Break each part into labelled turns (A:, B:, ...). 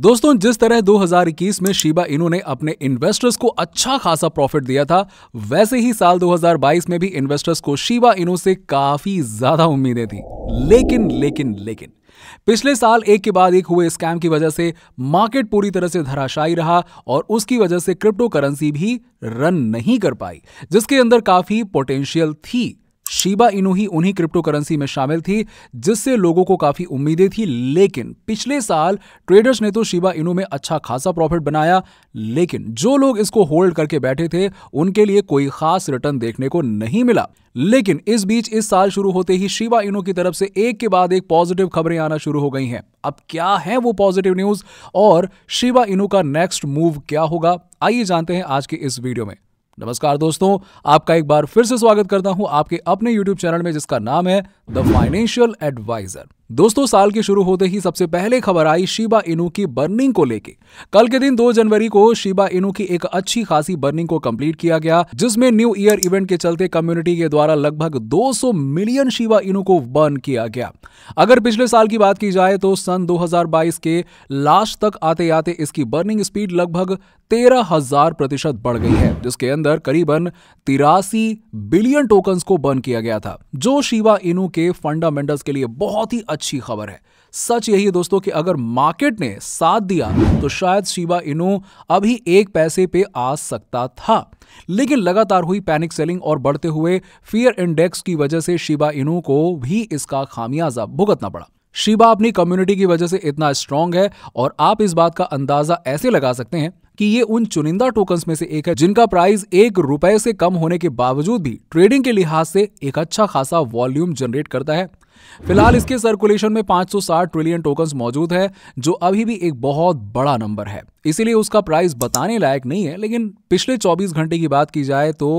A: दोस्तों जिस तरह 2021 में शिबा इनू ने अपने इन्वेस्टर्स को अच्छा खासा प्रॉफिट दिया था वैसे ही साल 2022 में भी इन्वेस्टर्स को शिबा इनू से काफी ज्यादा उम्मीदें थी लेकिन लेकिन लेकिन पिछले साल एक के बाद एक हुए स्कैम की वजह से मार्केट पूरी तरह से धराशायी रहा और उसकी वजह से क्रिप्टो करेंसी भी रन नहीं कर पाई जिसके अंदर काफी पोटेंशियल थी शिबा इनू ही उन्हीं क्रिप्टो करेंसी में शामिल थी जिससे लोगों को काफी उम्मीदें थी लेकिन पिछले साल ट्रेडर्स ने तो शिबा इनू में अच्छा खासा प्रॉफिट बनाया लेकिन जो लोग इसको होल्ड करके बैठे थे उनके लिए कोई खास रिटर्न देखने को नहीं मिला लेकिन इस बीच इस साल शुरू होते ही शिवा इनो की तरफ से एक के बाद एक पॉजिटिव खबरें आना शुरू हो गई हैं अब क्या है वो पॉजिटिव न्यूज और शिवा इनो का नेक्स्ट मूव क्या होगा आइए जानते हैं आज के इस वीडियो में नमस्कार दोस्तों आपका एक बार फिर से स्वागत करता हूं आपके अपने YouTube चैनल में जिसका नाम है द फाइनेंशियल एडवाइजर दोस्तों साल के शुरू होते ही सबसे पहले खबर आई शिबा इनू की बर्निंग को लेके कल के दिन 2 जनवरी को शिबा इनू की एक अच्छी खासी बर्निंग को कंप्लीट किया गया जिसमें न्यू ईयर इवेंट के चलते कम्युनिटी के द्वारा लगभग 200 मिलियन शिबा इनू को बर्न किया गया अगर पिछले साल की बात की जाए तो सन दो के लास्ट तक आते आते इसकी बर्निंग स्पीड लगभग तेरह हजार प्रतिशत बढ़ गई है जिसके अंदर करीबन तिरासी बिलियन टोकन को बर्न किया गया था जो शिवा इनू के फंडामेंटल्स के लिए बहुत ही अच्छा अच्छी खबर है सच यही है दोस्तों कि अगर मार्केट ने साथ दिया तो शायद शिबा इनो अभी एक पैसे पे आ सकता था लेकिन लगातार हुई पैनिक सेलिंग और बढ़ते हुए फियर इंडेक्स की वजह से शिबा इनो को भी इसका खामियाजा भुगतना पड़ा शिबा अपनी कम्युनिटी की वजह से इतना स्ट्रांग है और आप इस बात का अंदाजा ऐसे लगा सकते हैं कि ये उन चुनिंदा टोकन्स में से एक है जिनका प्राइस एक रुपए से कम होने के बावजूद भी ट्रेडिंग के लिहाज से एक अच्छा खासा वॉल्यूम जनरेट करता है फिलहाल इसके सर्कुलेशन में 560 ट्रिलियन टोकन्स मौजूद है जो अभी भी एक बहुत बड़ा नंबर है इसीलिए उसका प्राइस बताने लायक नहीं है लेकिन पिछले 24 घंटे की बात की जाए तो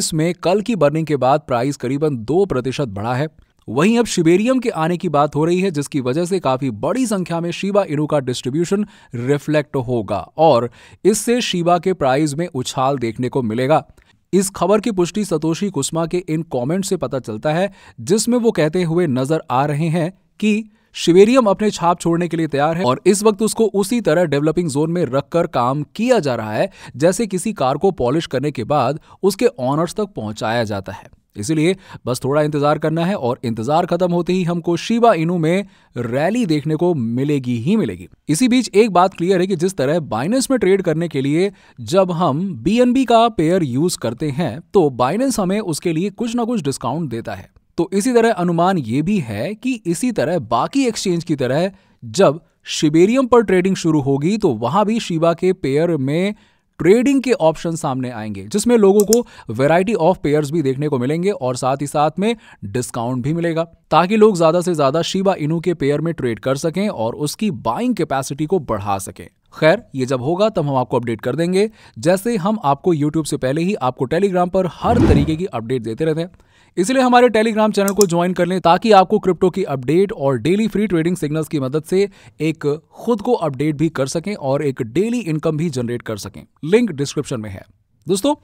A: इसमें कल की बर्निंग के बाद प्राइस करीबन दो प्रतिशत बढ़ा है वहीं अब शिबेरियम के आने की बात हो रही है जिसकी वजह से काफी बड़ी संख्या में शिबा इनू का डिस्ट्रीब्यूशन रिफ्लेक्ट होगा और इससे शिबा के प्राइस में उछाल देखने को मिलेगा इस खबर की पुष्टि सतोशी कुशमा के इन कमेंट से पता चलता है जिसमें वो कहते हुए नजर आ रहे हैं कि शिवेरियम अपने छाप छोड़ने के लिए तैयार है और इस वक्त उसको उसी तरह डेवलपिंग जोन में रखकर काम किया जा रहा है जैसे किसी कार को पॉलिश करने के बाद उसके ऑनर्स तक पहुंचाया जाता है इसीलिए बस थोड़ा इंतजार करना है और इंतजार खत्म होते ही हमको शिबा इनू में रैली देखने को मिलेगी ही मिलेगी इसी बीच एक बात क्लियर है कि जिस तरह बाइनेंस में ट्रेड करने के लिए जब हम बीएनबी का पेयर यूज करते हैं तो बाइनेंस हमें उसके लिए कुछ ना कुछ डिस्काउंट देता है तो इसी तरह अनुमान ये भी है कि इसी तरह बाकी एक्सचेंज की तरह जब शिबेरियम पर ट्रेडिंग शुरू होगी तो वहां भी शिबा के पेयर में ट्रेडिंग के ऑप्शन सामने आएंगे जिसमें लोगों को वेराइटी ऑफ पेयर्स भी देखने को मिलेंगे और साथ ही साथ में डिस्काउंट भी मिलेगा ताकि लोग ज्यादा से ज्यादा शिबा इनू के पेयर में ट्रेड कर सकें और उसकी बाइंग कैपेसिटी को बढ़ा सकें खैर ये जब होगा तब हम आपको अपडेट कर देंगे जैसे हम आपको यूट्यूब से पहले ही आपको टेलीग्राम पर हर तरीके की अपडेट देते रहते हैं इसलिए हमारे टेलीग्राम चैनल को ज्वाइन कर लें ताकि आपको क्रिप्टो की अपडेट और डेली फ्री ट्रेडिंग सिग्नल्स की मदद से एक खुद को अपडेट भी कर सकें और एक डेली इनकम भी जनरेट कर सकें लिंक डिस्क्रिप्शन में है दोस्तों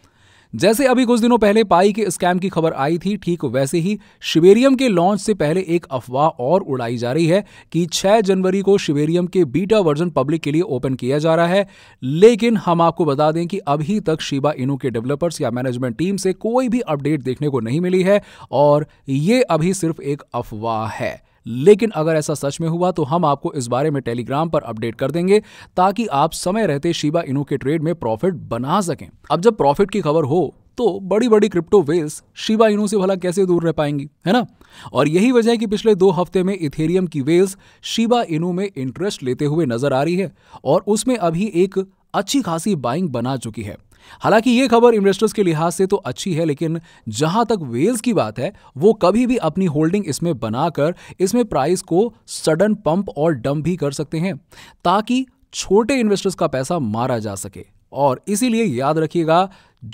A: जैसे अभी कुछ दिनों पहले पाई के स्कैम की खबर आई थी ठीक वैसे ही शिवेरियम के लॉन्च से पहले एक अफवाह और उड़ाई जा रही है कि 6 जनवरी को शिवेरियम के बीटा वर्जन पब्लिक के लिए ओपन किया जा रहा है लेकिन हम आपको बता दें कि अभी तक शिबा इनू के डेवलपर्स या मैनेजमेंट टीम से कोई भी अपडेट देखने को नहीं मिली है और ये अभी सिर्फ एक अफवाह है लेकिन अगर ऐसा सच में हुआ तो हम आपको इस बारे में टेलीग्राम पर अपडेट कर देंगे ताकि आप समय रहते शिबा इनू के ट्रेड में प्रॉफिट बना सकें अब जब प्रॉफिट की खबर हो तो बड़ी बड़ी क्रिप्टो वेल्स शिबा इनू से भला कैसे दूर रह पाएंगी है ना और यही वजह है कि पिछले दो हफ्ते में इथेरियम की वेल्स शिबा इनू में इंटरेस्ट लेते हुए नजर आ रही है और उसमें अभी एक अच्छी खासी बाइंग बना चुकी है हालांकि ये खबर इन्वेस्टर्स के लिहाज से तो अच्छी है लेकिन जहां तक वेल्स की बात है वो कभी भी अपनी होल्डिंग इसमें बनाकर इसमें प्राइस को सडन पंप और डंप भी कर सकते हैं ताकि छोटे इन्वेस्टर्स का पैसा मारा जा सके और इसीलिए याद रखिएगा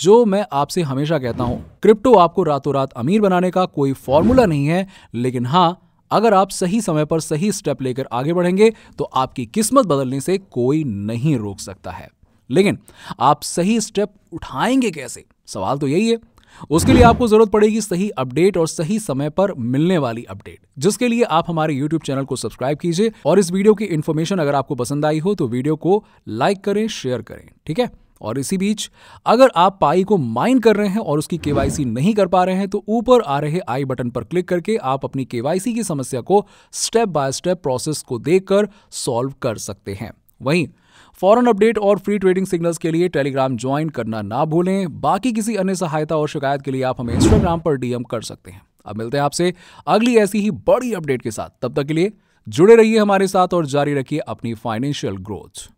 A: जो मैं आपसे हमेशा कहता हूं क्रिप्टो आपको रातों रात अमीर बनाने का कोई फॉर्मूला नहीं है लेकिन हां अगर आप सही समय पर सही स्टेप लेकर आगे बढ़ेंगे तो आपकी किस्मत बदलने से कोई नहीं रोक सकता है लेकिन आप सही स्टेप उठाएंगे कैसे सवाल तो यही है उसके लिए आपको जरूरत पड़ेगी सही अपडेट और सही समय पर मिलने वाली अपडेट जिसके लिए आप हमारे YouTube चैनल को सब्सक्राइब कीजिए और इस वीडियो की इंफॉर्मेशन अगर आपको पसंद आई हो तो वीडियो को लाइक करें शेयर करें ठीक है और इसी बीच अगर आप पाई को माइन कर रहे हैं और उसकी केवाईसी नहीं कर पा रहे हैं तो ऊपर आ रहे आई बटन पर क्लिक करके आप अपनी केवाईसी की समस्या को स्टेप बाय स्टेप प्रोसेस को देखकर सॉल्व कर सकते हैं वहीं फॉरन अपडेट और फ्री ट्रेडिंग सिग्नल्स के लिए टेलीग्राम ज्वाइन करना ना भूलें बाकी किसी अन्य सहायता और शिकायत के लिए आप हमें इंस्टाग्राम पर डीएम कर सकते हैं अब मिलते हैं आपसे अगली ऐसी ही बड़ी अपडेट के साथ तब तक के लिए जुड़े रहिए हमारे साथ और जारी रखिए अपनी फाइनेंशियल ग्रोथ